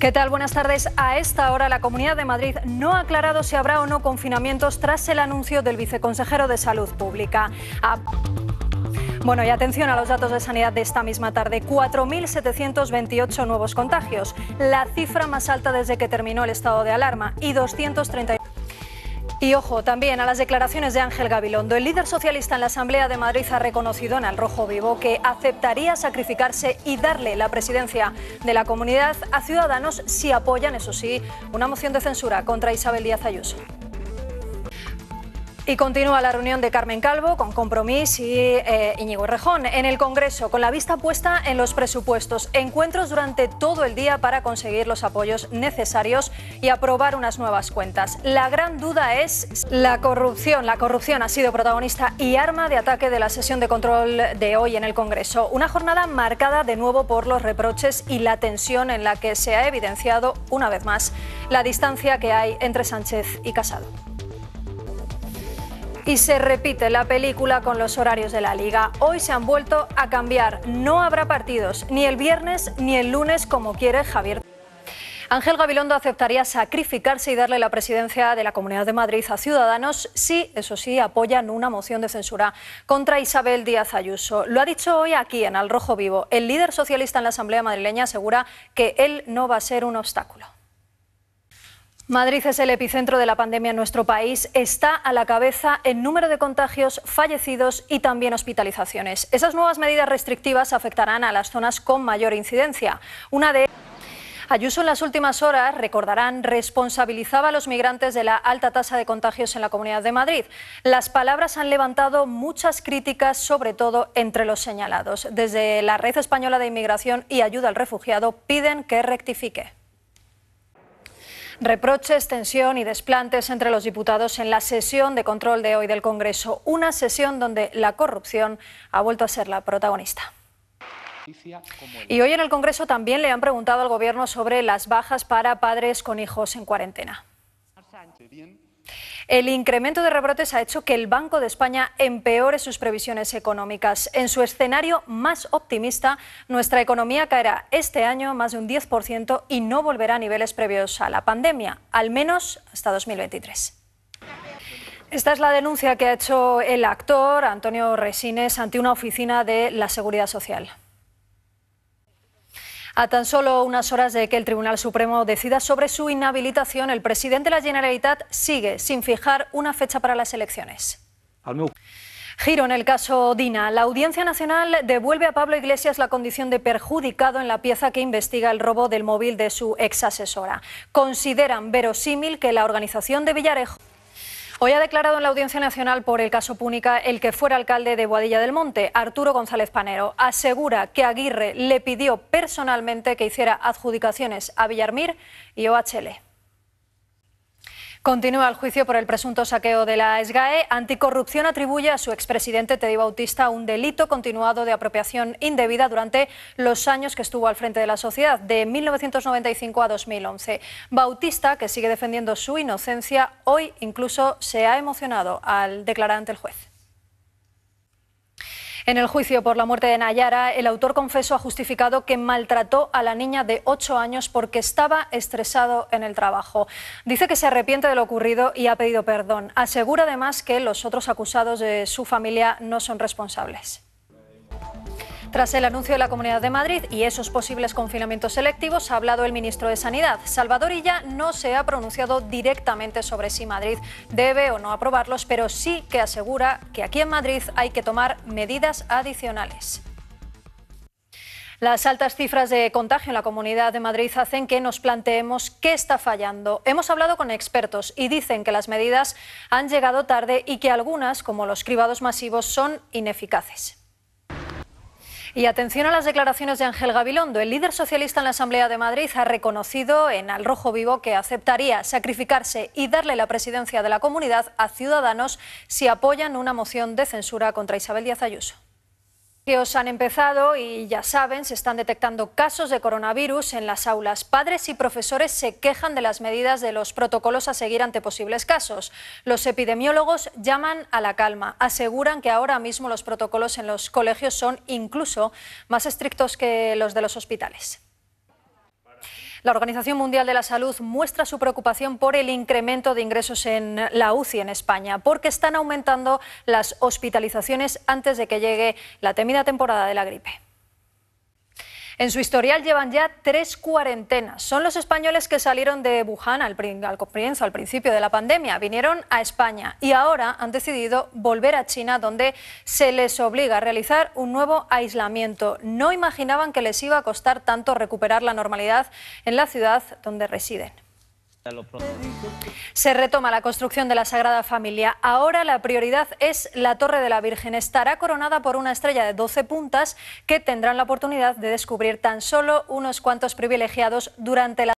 ¿Qué tal? Buenas tardes. A esta hora la Comunidad de Madrid no ha aclarado si habrá o no confinamientos tras el anuncio del viceconsejero de Salud Pública. Ah, bueno, y atención a los datos de sanidad de esta misma tarde. 4.728 nuevos contagios, la cifra más alta desde que terminó el estado de alarma, y 238 y ojo también a las declaraciones de Ángel Gabilondo. El líder socialista en la Asamblea de Madrid ha reconocido en El Rojo Vivo que aceptaría sacrificarse y darle la presidencia de la comunidad a Ciudadanos si apoyan, eso sí, una moción de censura contra Isabel Díaz Ayuso. Y continúa la reunión de Carmen Calvo con Compromís y eh, Íñigo Rejón en el Congreso, con la vista puesta en los presupuestos. Encuentros durante todo el día para conseguir los apoyos necesarios y aprobar unas nuevas cuentas. La gran duda es la corrupción. La corrupción ha sido protagonista y arma de ataque de la sesión de control de hoy en el Congreso. Una jornada marcada de nuevo por los reproches y la tensión en la que se ha evidenciado una vez más la distancia que hay entre Sánchez y Casado. Y se repite la película con los horarios de la liga. Hoy se han vuelto a cambiar. No habrá partidos, ni el viernes ni el lunes, como quiere Javier. Ángel Gabilondo aceptaría sacrificarse y darle la presidencia de la Comunidad de Madrid a Ciudadanos si, eso sí, apoyan una moción de censura contra Isabel Díaz Ayuso. Lo ha dicho hoy aquí en Al Rojo Vivo. El líder socialista en la Asamblea madrileña asegura que él no va a ser un obstáculo. Madrid es el epicentro de la pandemia en nuestro país. Está a la cabeza en número de contagios, fallecidos y también hospitalizaciones. Esas nuevas medidas restrictivas afectarán a las zonas con mayor incidencia. Una de Ayuso en las últimas horas, recordarán, responsabilizaba a los migrantes de la alta tasa de contagios en la Comunidad de Madrid. Las palabras han levantado muchas críticas, sobre todo entre los señalados. Desde la Red Española de Inmigración y Ayuda al Refugiado piden que rectifique. Reproches, tensión y desplantes entre los diputados en la sesión de control de hoy del Congreso, una sesión donde la corrupción ha vuelto a ser la protagonista. Y hoy en el Congreso también le han preguntado al Gobierno sobre las bajas para padres con hijos en cuarentena. El incremento de rebrotes ha hecho que el Banco de España empeore sus previsiones económicas. En su escenario más optimista, nuestra economía caerá este año más de un 10% y no volverá a niveles previos a la pandemia, al menos hasta 2023. Esta es la denuncia que ha hecho el actor Antonio Resines ante una oficina de la Seguridad Social. A tan solo unas horas de que el Tribunal Supremo decida sobre su inhabilitación, el presidente de la Generalitat sigue sin fijar una fecha para las elecciones. Giro en el caso Dina. La Audiencia Nacional devuelve a Pablo Iglesias la condición de perjudicado en la pieza que investiga el robo del móvil de su ex asesora. Consideran verosímil que la organización de Villarejo. Hoy ha declarado en la Audiencia Nacional por el caso Púnica el que fuera alcalde de Boadilla del Monte, Arturo González Panero. Asegura que Aguirre le pidió personalmente que hiciera adjudicaciones a Villarmir y OHL. Continúa el juicio por el presunto saqueo de la SGAE. Anticorrupción atribuye a su expresidente Teddy Bautista un delito continuado de apropiación indebida durante los años que estuvo al frente de la sociedad, de 1995 a 2011. Bautista, que sigue defendiendo su inocencia, hoy incluso se ha emocionado al declarar ante el juez. En el juicio por la muerte de Nayara, el autor confeso ha justificado que maltrató a la niña de 8 años porque estaba estresado en el trabajo. Dice que se arrepiente de lo ocurrido y ha pedido perdón. Asegura además que los otros acusados de su familia no son responsables. Tras el anuncio de la Comunidad de Madrid y esos posibles confinamientos selectivos, ha hablado el ministro de Sanidad. Salvador Illa no se ha pronunciado directamente sobre si Madrid debe o no aprobarlos, pero sí que asegura que aquí en Madrid hay que tomar medidas adicionales. Las altas cifras de contagio en la Comunidad de Madrid hacen que nos planteemos qué está fallando. Hemos hablado con expertos y dicen que las medidas han llegado tarde y que algunas, como los cribados masivos, son ineficaces. Y atención a las declaraciones de Ángel Gabilondo. El líder socialista en la Asamblea de Madrid ha reconocido en Al Rojo Vivo que aceptaría sacrificarse y darle la presidencia de la comunidad a Ciudadanos si apoyan una moción de censura contra Isabel Díaz Ayuso que os han empezado y ya saben, se están detectando casos de coronavirus en las aulas. Padres y profesores se quejan de las medidas de los protocolos a seguir ante posibles casos. Los epidemiólogos llaman a la calma. Aseguran que ahora mismo los protocolos en los colegios son incluso más estrictos que los de los hospitales. La Organización Mundial de la Salud muestra su preocupación por el incremento de ingresos en la UCI en España, porque están aumentando las hospitalizaciones antes de que llegue la temida temporada de la gripe. En su historial llevan ya tres cuarentenas. Son los españoles que salieron de Wuhan al, al principio de la pandemia, vinieron a España y ahora han decidido volver a China, donde se les obliga a realizar un nuevo aislamiento. No imaginaban que les iba a costar tanto recuperar la normalidad en la ciudad donde residen. Se retoma la construcción de la Sagrada Familia. Ahora la prioridad es la Torre de la Virgen. Estará coronada por una estrella de 12 puntas que tendrán la oportunidad de descubrir tan solo unos cuantos privilegiados durante la